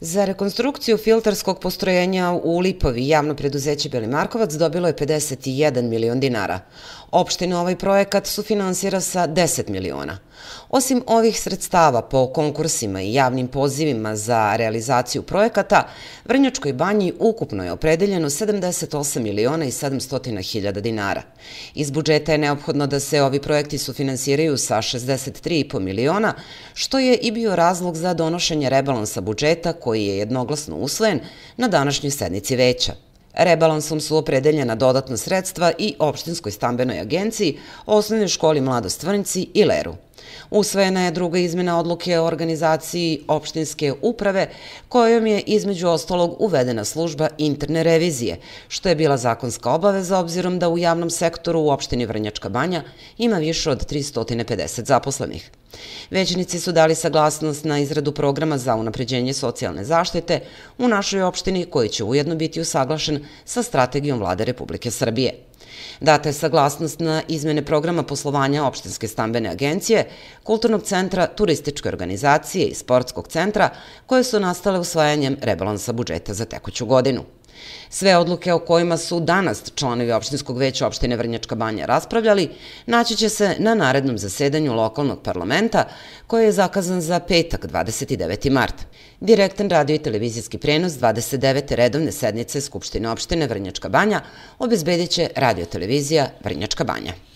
Za rekonstrukciju filtarskog postrojenja u Lipovi javno preduzeće Belimarkovac dobilo je 51 milion dinara. Opština ovaj projekat sufinansira sa 10 miliona. Osim ovih sredstava po konkursima i javnim pozivima za realizaciju projekata, Vrnjačkoj banji ukupno je opredeljeno 78 miliona i 700 hiljada dinara. Iz budžeta je neophodno da se ovi projekti sufinansiraju sa 63,5 miliona, što je i bio razlog za donošenje rebalansa budžeta koji je jednoglasno usvojen na današnjoj sednici veća. Rebalansom su opredeljena dodatna sredstva i opštinskoj stambenoj agenciji, osnovnoj školi Mlado Vrnjci i Leru. Usvojena je druga izmena odluke o organizaciji opštinske uprave, kojom je između ostalog uvedena služba interne revizije, što je bila zakonska obaveza obzirom da u javnom sektoru u opštini Vrnjačka banja ima više od 350 zaposlenih. Većnici su dali saglasnost na izradu programa za unapređenje socijalne zaštite u našoj opštini koji će ujedno biti usaglašen sa strategijom vlade Republike Srbije. Data je saglasnost na izmene programa poslovanja opštinske stambene agencije, kulturnog centra, turističke organizacije i sportskog centra koje su nastale usvajanjem rebalansa budžeta za tekuću godinu. Sve odluke o kojima su danas članovi opštinskog veća opštine Vrnjačka banja raspravljali naći će se na narednom zasedanju lokalnog parlamenta koje je zakazan za petak 29. mart. Direktan radio i televizijski prenos 29. redovne sednice Skupštine opštine Vrnjačka banja obezbedit će televizija Vrnjačka banja.